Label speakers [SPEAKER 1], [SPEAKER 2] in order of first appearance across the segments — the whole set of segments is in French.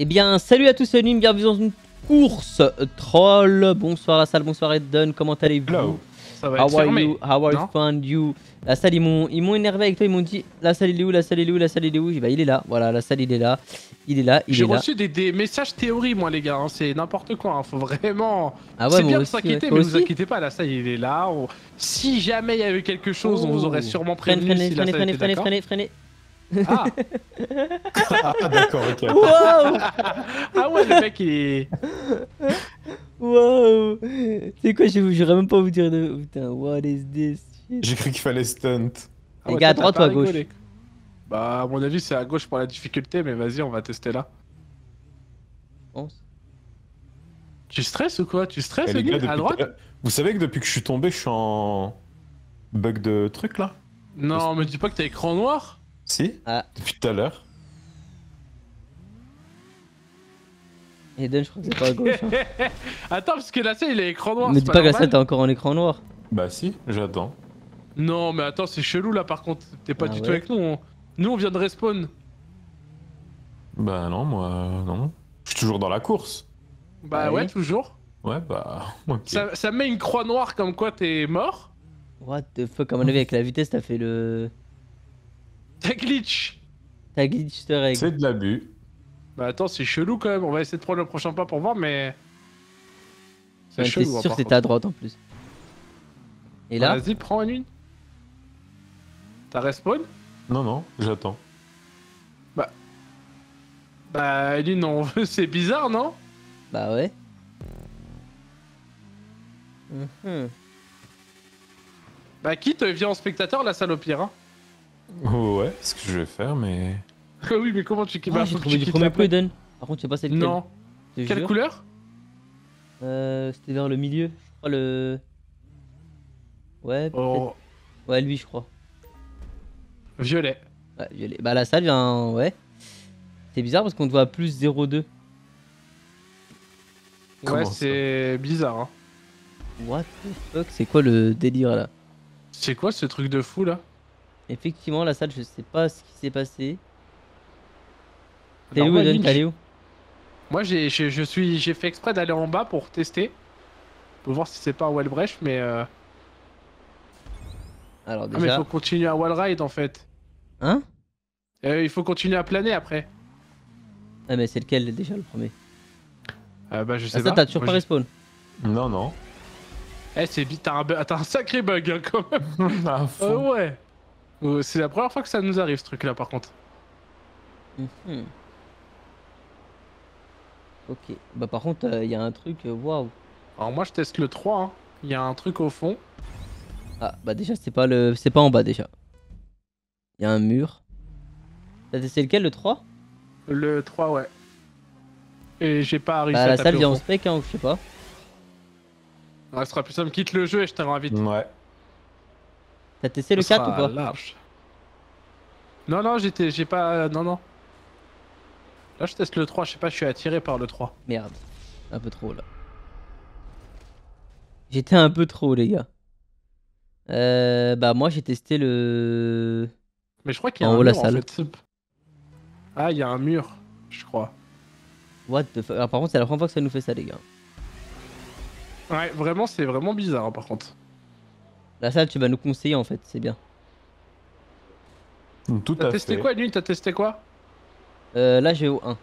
[SPEAKER 1] Eh bien, salut à tous, c'est Nim, bienvenue dans une course euh, troll. Bonsoir la salle, bonsoir Eden, comment allez-vous Ça va How are you How are you found you La salle, ils m'ont énervé avec toi, ils m'ont dit La salle, il est où La salle, il est où La salle, il est où bah, Il est là, voilà, la salle, il est là. Il est là, il est là. J'ai reçu
[SPEAKER 2] des, des, messages théories, moi, les gars, hein, c'est n'importe quoi, Il hein, faut vraiment. Ah ouais, c'est bien de s'inquiéter, mais ne vous inquiétez pas, la salle, il est là. Si jamais il y avait quelque chose, on vous aurait oh. sûrement prévenu. Freinez, freinez, freinez, freinez, freinez, freinez,
[SPEAKER 1] freinez, ah,
[SPEAKER 2] ah d'accord, ok. Wow ah ouais, le mec, il est...
[SPEAKER 1] C'est quoi, j'aurais même pas vous dire de... Putain, what is this J'ai
[SPEAKER 2] cru qu'il fallait stunt. à droite ou à ah gauche Bah, à mon avis, c'est à gauche pour la difficulté, mais vas-y, on va tester là.
[SPEAKER 3] Tu stresses ou quoi Tu stresses, eh, les à droite Vous savez que depuis que je suis tombé, je suis en bug de truc là
[SPEAKER 2] Non, mais dis pas que t'as écran noir si ah.
[SPEAKER 3] Depuis tout à l'heure.
[SPEAKER 2] Eden, je crois que c'est pas à gauche. Hein. Attends, parce que scène, il est écran noir. Mais dis pas, la scène, t'es
[SPEAKER 3] encore en écran noir. Bah si, j'attends.
[SPEAKER 2] Non, mais attends, c'est chelou là par contre. T'es pas ah du tout avec nous. Nous, on vient de respawn.
[SPEAKER 3] Bah non, moi, non. Je suis toujours dans la course.
[SPEAKER 2] Bah ah ouais, toujours.
[SPEAKER 3] Ouais, bah.
[SPEAKER 2] Ça, ça met une croix noire comme quoi t'es mort.
[SPEAKER 1] What the fuck, à mon avis, avec la vitesse, t'as fait le. T'as glitch T'as glitch de règle. C'est de l'abus.
[SPEAKER 2] Bah attends, c'est chelou quand même. On va essayer de prendre le prochain pas pour voir, mais. C'est ouais, chelou. T'es hein, sûr que c'était à droite
[SPEAKER 1] en
[SPEAKER 3] plus. Et là. Bah, vas-y,
[SPEAKER 2] prends une T'as respawn
[SPEAKER 3] Non, non, j'attends.
[SPEAKER 2] Bah. Bah, on veut, c'est bizarre, non Bah ouais. Mmh. Bah, te viens en spectateur, la salopière. Hein
[SPEAKER 3] ouais, c'est ce que je vais faire, mais.
[SPEAKER 2] Ah oui, mais comment tu kiffes ah, J'ai trouvé du premier Par
[SPEAKER 1] contre, je sais pas celle-là. Non. Quelle couleur Euh, c'était vers le milieu. Je crois le. Ouais. Oh. Ouais, lui, je crois. Violet. Ouais, violet. Bah la salle vient, ouais. C'est bizarre parce qu'on te voit plus 0,2. Ouais,
[SPEAKER 2] c'est bizarre. Hein. What the fuck,
[SPEAKER 1] c'est quoi le délire là C'est quoi ce truc de fou là Effectivement,
[SPEAKER 2] la salle, je sais pas ce qui s'est passé.
[SPEAKER 1] T'es où, Eden T'es où
[SPEAKER 2] Moi, j'ai, je, suis, j'ai fait exprès d'aller en bas pour tester. Pour voir si c'est pas un breach, mais. Euh... Alors, déjà. Ah, mais faut continuer à wall-ride en fait. Hein euh, Il faut continuer à planer après. Ah, mais c'est lequel déjà le
[SPEAKER 3] premier Ah Bah, je ah, sais ah, ça, t'as toujours pas respawn Non, non.
[SPEAKER 2] Eh, c'est vite, t'as un, sacré bug hein, quand même. ah, ouais. C'est la première fois que ça nous arrive ce truc là par contre. Mhm. Ok. Bah par contre, il euh, y a un truc, euh, waouh. Alors moi je teste le 3, il hein. y a un truc au fond.
[SPEAKER 1] Ah bah déjà c'est pas le. c'est pas en bas déjà. Il y a un mur.
[SPEAKER 2] T'as testé lequel le 3 Le 3 ouais.
[SPEAKER 1] Et j'ai pas réussi à bah, à la salle vient en spec hein ou je sais pas.
[SPEAKER 2] Ouais, ce sera plus ça me quitte le jeu et je t'invite. Ouais. T'as testé le 4 ou pas large. Non, non, j'étais. J'ai pas. Euh, non, non. Là, je teste le 3. Je sais pas, je suis attiré par le 3. Merde.
[SPEAKER 1] Un peu trop là. J'étais un peu trop, les gars. Euh, bah, moi, j'ai testé le.
[SPEAKER 2] Mais je crois qu'il y a un mur,
[SPEAKER 1] Ah, il y a un mur, je crois. What the fuck Par contre, c'est la première fois que ça nous fait ça, les gars. Ouais, vraiment, c'est vraiment bizarre, hein, par contre. La salle, tu vas nous conseiller en fait, c'est bien.
[SPEAKER 3] T'as testé quoi,
[SPEAKER 2] nuit? T'as testé quoi
[SPEAKER 1] euh, Là, j'ai au 1.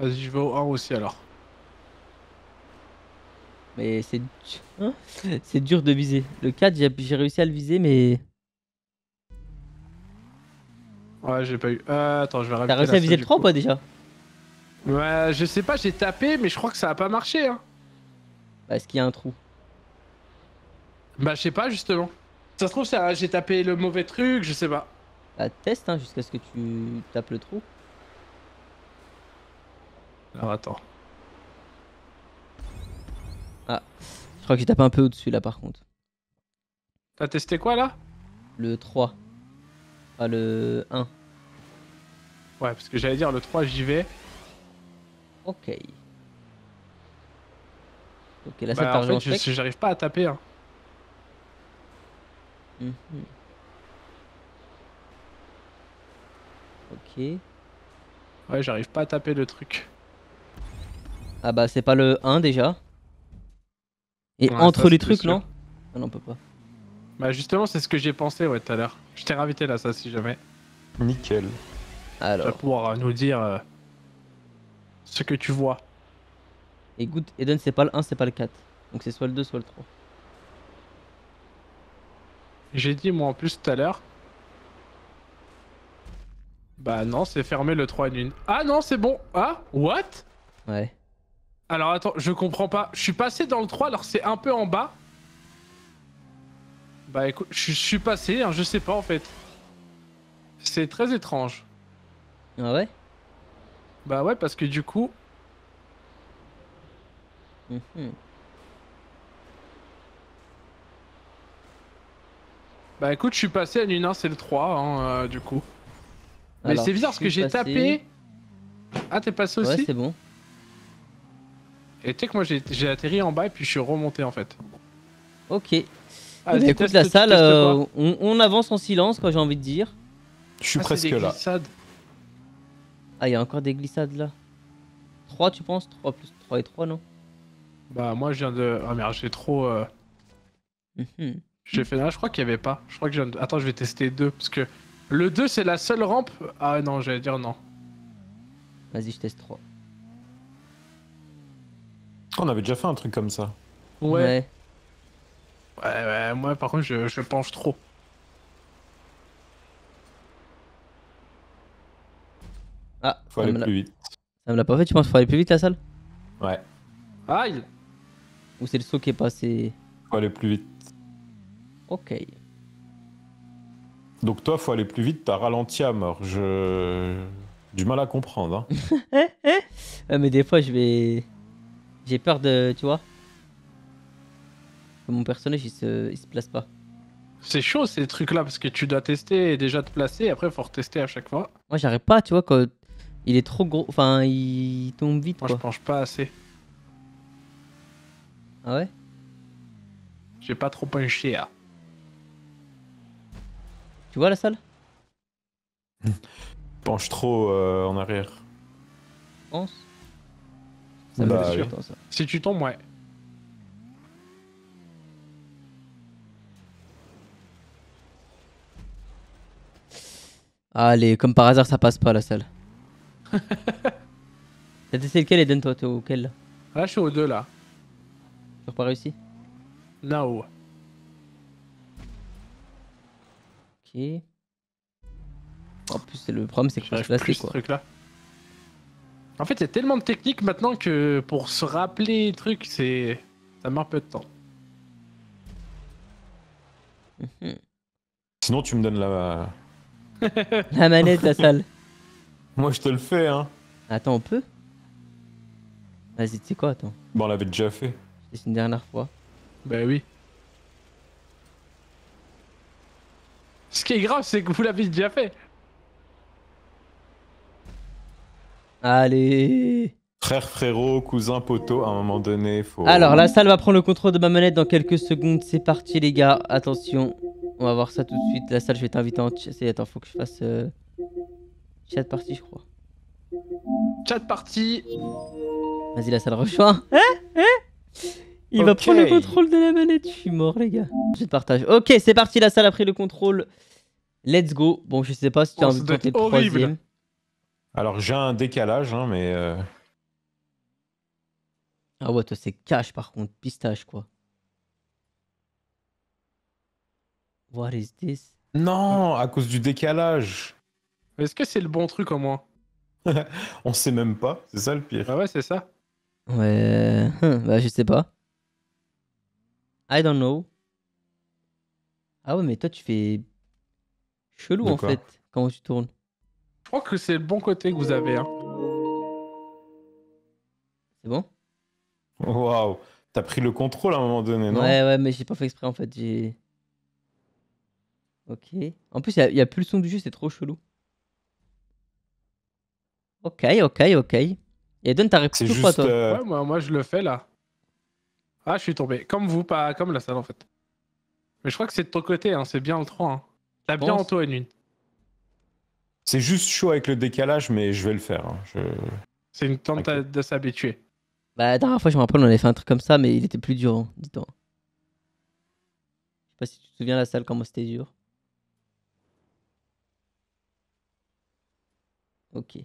[SPEAKER 2] Vas-y, je vais au 1 aussi alors. Mais c'est
[SPEAKER 1] hein? c'est dur de viser. Le 4, j'ai réussi à le viser, mais.
[SPEAKER 2] Ouais, j'ai pas eu. Euh, attends, je vais T'as réussi à viser le 3 ou pas déjà Ouais, je sais pas, j'ai tapé, mais je crois que ça a pas marché. Hein. ce qu'il y a un trou. Bah, je sais pas, justement. Ça se trouve, ça, j'ai tapé le mauvais truc, je sais pas. Bah, teste, hein, jusqu'à ce que tu tapes le trou.
[SPEAKER 1] Alors, attends. Ah, je crois que j'ai tapé un peu au-dessus, là, par contre.
[SPEAKER 2] T'as testé quoi, là Le 3. Pas le 1. Ouais, parce que j'allais dire, le 3, j'y vais. Ok. Ok, là, ça bah, en j'arrive pas à taper, hein. Mhm. Ok. Ouais, j'arrive pas à taper le truc. Ah bah c'est pas le 1 déjà. Et entre les trucs, non ah non, on peut pas. Bah justement, c'est ce que j'ai pensé ouais tout à l'heure. Je t'ai ravité là, ça si jamais. Nickel. Tu vas Alors, pouvoir euh, nous dire euh,
[SPEAKER 1] ce que tu vois. écoute, Eden c'est pas le 1, c'est pas le 4. Donc c'est soit le 2, soit le
[SPEAKER 2] 3. J'ai dit moi en plus tout à l'heure. Bah non, c'est fermé le 3 1. Ah non, c'est bon. Ah, what Ouais. Alors attends, je comprends pas. Je suis passé dans le 3 alors c'est un peu en bas. Bah écoute, je suis passé, hein, je sais pas en fait. C'est très étrange. Ah ouais Bah ouais, parce que du coup... Hum, hum. Bah écoute, je suis passé à une, c'est le 3, hein, euh, du coup. Mais c'est bizarre parce que j'ai tapé. Ah, t'es passé aussi Ouais, c'est bon. Et tu sais que moi j'ai, atterri en bas et puis je suis remonté en fait. Ok. Ah, bah, écoute, la salle, euh, on, avance en silence, quoi, j'ai envie de
[SPEAKER 1] dire. Je suis ah, presque là. Ah, il y a encore des glissades là.
[SPEAKER 2] 3, tu penses 3 plus 3 et 3, non Bah, moi je viens de. Ah merde, j'ai trop. Euh, mhm. J'ai fait, non, je crois qu'il y avait pas. Je crois que je... Attends, je vais tester 2 parce que le 2 c'est la seule rampe. Ah non, j'allais dire non. Vas-y, je teste 3.
[SPEAKER 3] On avait déjà fait un truc comme ça. Ouais. Ouais,
[SPEAKER 2] ouais, ouais moi par contre, je, je penche trop.
[SPEAKER 1] Ah, faut aller plus vite. Ça me l'a pas fait, tu penses qu'il faut aller plus vite la salle Ouais. Aïe Ou c'est le saut qui est passé Faut aller plus vite. Ok.
[SPEAKER 3] Donc toi, faut aller plus vite, t'as ralenti à mort. Je... Du mal à comprendre. Hein. mais des fois, je vais... J'ai peur de... Tu vois
[SPEAKER 1] Mon personnage, il se, il
[SPEAKER 2] se place pas. C'est chaud ces trucs-là, parce que tu dois tester et déjà te placer, après, faut retester à chaque fois.
[SPEAKER 1] Moi, j'arrive pas, tu vois, quand il est trop gros... Enfin, il
[SPEAKER 2] tombe vite, Moi, je penche pas assez. Ah ouais J'ai pas trop penché, à. Tu vois la salle
[SPEAKER 3] Penche trop euh, en arrière. Pense Ça bah, me
[SPEAKER 2] Si tu tombes, ouais.
[SPEAKER 1] Allez, comme par hasard, ça passe pas la salle. T'as testé lequel, et donne Toi, auquel là je suis au deux là. T'as pas réussi
[SPEAKER 2] Non. En plus, c'est le problème, c'est que je suis quoi. Ce truc -là. En fait, il tellement de techniques maintenant que pour se rappeler les trucs, c'est. Ça meurt peu de temps.
[SPEAKER 3] Mhm. Sinon, tu me donnes la.
[SPEAKER 1] la manette, la salle.
[SPEAKER 3] Moi, je te le fais, hein. Attends, on peut
[SPEAKER 1] Vas-y, tu sais quoi, attends. Bon, bah, on l'avait déjà fait. C'est une dernière fois.
[SPEAKER 2] Bah oui. Ce qui est grave, c'est que vous l'avez déjà fait.
[SPEAKER 3] Allez. Frère, frérot, cousin, poteau, à un moment donné, faut... Alors, la
[SPEAKER 1] salle va prendre le contrôle de ma manette dans quelques secondes. C'est parti, les gars. Attention, on va voir ça tout de suite. La salle, je vais t'inviter en chat. Attends, faut que je fasse... Euh, chat partie, je crois.
[SPEAKER 2] Chat partie
[SPEAKER 1] Vas-y, la salle rejoint. Hein
[SPEAKER 2] Hein il va prendre le contrôle de
[SPEAKER 1] la manette. Je suis mort, les gars. Je te partage. Ok, c'est parti. La salle a pris le contrôle. Let's go. Bon, je sais pas si tu as oh, de le troisième. Alors, j'ai un décalage, hein, mais. Euh, ah ouais, toi, c'est cash par contre. Pistache, quoi.
[SPEAKER 3] What is this? Non, à cause du décalage. Est-ce que c'est le bon truc en moins On sait même pas, c'est ça le pire. Ah ouais, c'est ça.
[SPEAKER 1] Ouais, hum, bah, je sais pas. I don't know. Ah ouais, mais toi, tu fais chelou
[SPEAKER 2] en fait quand tu tournes. Je crois que c'est le bon côté que vous avez. Hein.
[SPEAKER 3] C'est bon Waouh, t'as pris le contrôle à un moment donné, non Ouais,
[SPEAKER 1] ouais, mais j'ai pas fait exprès en fait. J'ai. Ok.
[SPEAKER 3] En plus, il n'y a, plus
[SPEAKER 1] le son du jeu, c'est trop chelou. Ok, ok, ok. Et donne ta réponse toi euh,
[SPEAKER 2] moi, moi, je le fais là. Ah, je suis tombé. Comme vous, pas comme la salle en fait. Mais je crois que c'est de ton côté, hein. c'est bien le 3. Hein. T'as bien en toi une
[SPEAKER 3] C'est juste chaud avec le décalage, mais je vais le faire. Hein. C'est une tente de s'habituer. Bah, la
[SPEAKER 1] dernière fois, je me rappelle, on avait fait un truc comme ça, mais il était plus dur, hein, dis-toi. Je sais pas si tu te souviens la salle, comment c'était dur. Ok.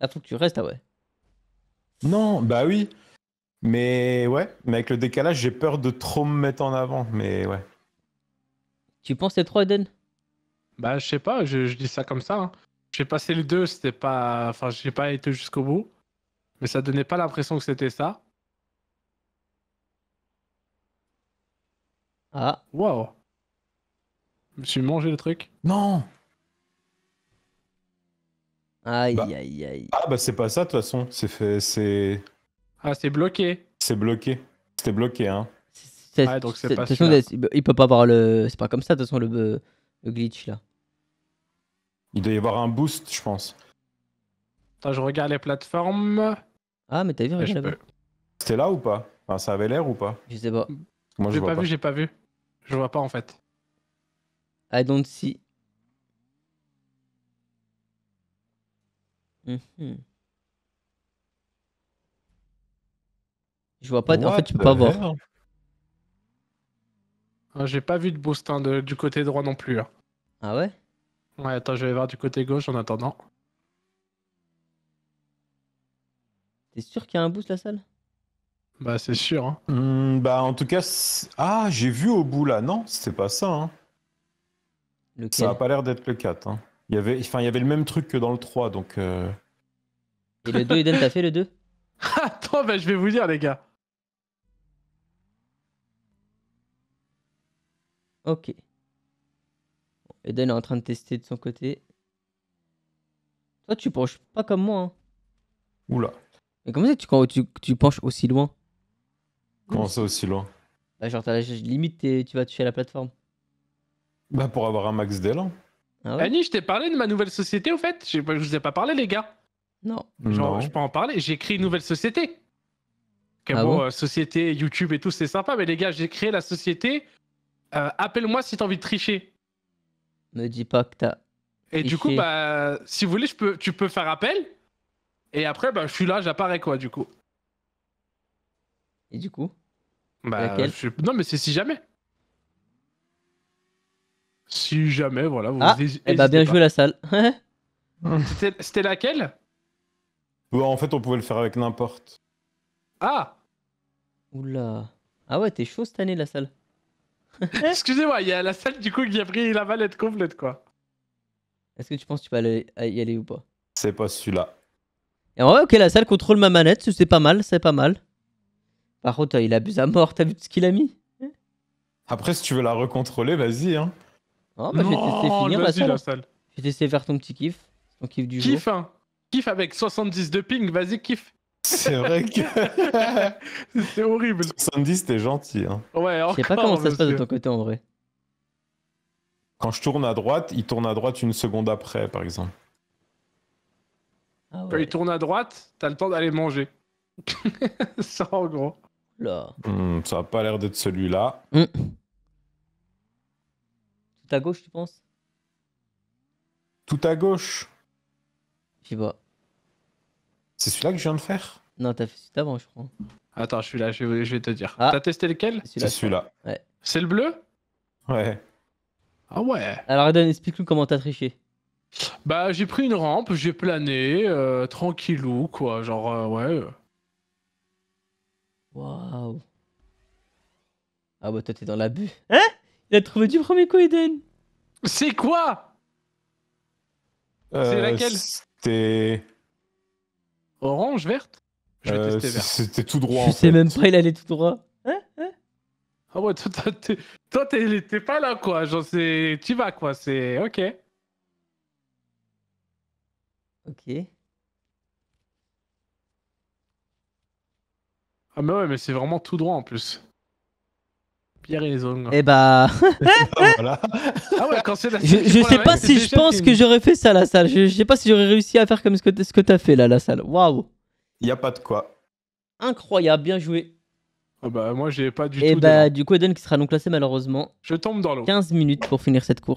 [SPEAKER 1] Ah, faut que tu restes, ah ouais.
[SPEAKER 3] Non, bah oui. Mais ouais, mais avec le décalage, j'ai peur de trop me mettre en avant. Mais ouais. Tu penses c'est trop, Eden
[SPEAKER 2] Bah, je sais pas, je, dis ça comme ça. Hein. J'ai passé le 2, c'était pas. Enfin, j'ai pas été jusqu'au bout. Mais ça donnait pas l'impression que c'était ça. Ah. Wow. Je me suis mangé le truc. Non
[SPEAKER 3] Aïe, bah. aïe, aïe. Ah, bah, c'est pas ça, de toute façon. C'est fait. C'est.
[SPEAKER 2] Ah, c'est bloqué.
[SPEAKER 3] C'est bloqué. C'était bloqué, hein.
[SPEAKER 1] Ouais, donc c'est pas façon, il peut pas avoir le. C'est pas comme ça, de toute façon, le, glitch là.
[SPEAKER 3] Il doit y avoir un boost, je pense.
[SPEAKER 2] Attends, je regarde les plateformes. Ah, mais t'as vu, regarde là
[SPEAKER 3] C'était là ou pas Ça avait l'air ou pas Je sais pas.
[SPEAKER 2] Moi, j'ai pas, pas, vu, j'ai pas vu. Je vois pas en fait. I don't see. Mhm. Je vois pas. en fait, tu peux pas voir. Ah, j'ai pas vu de boost hein, du côté droit non plus. Hein. Ah ouais Ouais, attends, je vais voir du côté gauche en attendant. T'es sûr qu'il y a un boost la salle
[SPEAKER 3] Bah, c'est sûr. Hein. Hmm, bah, en tout cas, ah, j'ai vu au bout là. Non, c'est pas ça. Ça a pas l'air d'être le 4. Il y avait, enfin, il y avait le même truc que dans le 3, donc. Euh. Et le 2, Eden, t'as fait le 2 attends,
[SPEAKER 2] bah, je vais vous dire, les gars.
[SPEAKER 1] Ok. Eden est en train de tester de son côté. Toi, tu penches pas comme moi. Hein. Oula. Mais comment ça, tu, tu, penches aussi loin Comment ça, aussi loin Bah, genre, la, limite, tu vas toucher la plateforme. Bah, pour avoir un max d'élan. Ah Annie,
[SPEAKER 2] je t'ai parlé de ma nouvelle société, au fait Je vous ai pas parlé, les gars.
[SPEAKER 1] Non. Genre, je
[SPEAKER 2] peux en parler. J'ai créé une nouvelle société. Ah bon, euh, société, YouTube et tout, c'est sympa, mais les gars, j'ai créé la société euh, appelle-moi si t'as envie de tricher.
[SPEAKER 1] Ne dis pas que t'as.
[SPEAKER 2] Et du coup, bah, si vous voulez, je peux, tu peux faire appel. Et après, bah, je suis là, j'apparais quoi, du coup. Et du coup Bah, non, mais c'est si jamais. Si jamais, voilà. Vous ah, eh bah bien joué la salle. C'était laquelle
[SPEAKER 3] En fait, on pouvait le faire avec n'importe. Ah Oula. Ah ouais, t'es chaud
[SPEAKER 2] cette année la salle. Excusez-moi, il y a la salle du coup qui a pris la manette complète quoi.
[SPEAKER 1] Est-ce que tu penses que tu vas y aller ou pas C'est pas celui-là. Ouais, ok, la salle contrôle ma manette, c'est pas mal, c'est pas mal. Par contre, euh, il abuse à mort, t'as vu tout ce qu'il a mis
[SPEAKER 3] Après, si tu veux la recontrôler, vas-y. Hein. bah, non, je vais finir la salle. Je vais faire ton petit kiff. Ton kiff du kiff, Hein. Kiff avec 70 de ping,
[SPEAKER 2] vas-y, kiff.
[SPEAKER 3] C'est vrai que. c'est horrible. 70, t'es gentil. Hein.
[SPEAKER 2] Ouais, Je sais pas comment ça se passe de ton
[SPEAKER 3] côté en vrai. Quand je tourne à droite, il tourne à droite une seconde après, par exemple.
[SPEAKER 2] Ah Quand il tourne à droite, t'as le temps d'aller manger. ça, en gros. Là.
[SPEAKER 3] Hmm, ça a pas l'air d'être celui-là. Hmm.
[SPEAKER 2] Tout à gauche, tu penses
[SPEAKER 1] Tout à gauche. J'y vois. C'est celui-là que je viens de faire Non, t'as fait celui d'avant, je crois.
[SPEAKER 2] Attends, je suis là, je vais, te dire. Ah. T'as testé lequel C'est celui-là. Ouais. C'est le bleu Ouais. Ah ouais. Alors, Eden, explique-nous comment t'as triché. Bah, j'ai pris une rampe, j'ai plané, euh, tranquillou, quoi. Genre, euh, ouais. Waouh.
[SPEAKER 1] Ah bah, toi, t'es dans l'abus. Hein
[SPEAKER 2] Il a trouvé du premier coup, Eden. C'est quoi C'est euh, laquelle
[SPEAKER 3] C'était.
[SPEAKER 2] Orange, verte
[SPEAKER 3] Je vais euh, tester C'était tout droit. Je sais même pas, il allait tout droit. Hein hein
[SPEAKER 2] ah ouais, toi, t'es pas là, quoi. J'en sais. Tu vas, quoi. C'est. Ok. Ok. Ah, mais ouais, mais c'est vraiment tout droit en plus. Pierre et les ongles. Eh
[SPEAKER 1] bah.
[SPEAKER 2] voilà. je, sais pas si je pense
[SPEAKER 1] que j'aurais fait ça, la salle. Je, sais pas si j'aurais réussi à faire comme ce que, ce que t'as fait, là, la salle. Waouh.
[SPEAKER 3] Y a pas de quoi.
[SPEAKER 1] Incroyable, bien joué. Ah bah, moi, j'ai pas du eh tout. Et bah, du coup, Eden qui sera donc classé, malheureusement. Je tombe dans l'eau. 15 minutes pour finir cette course.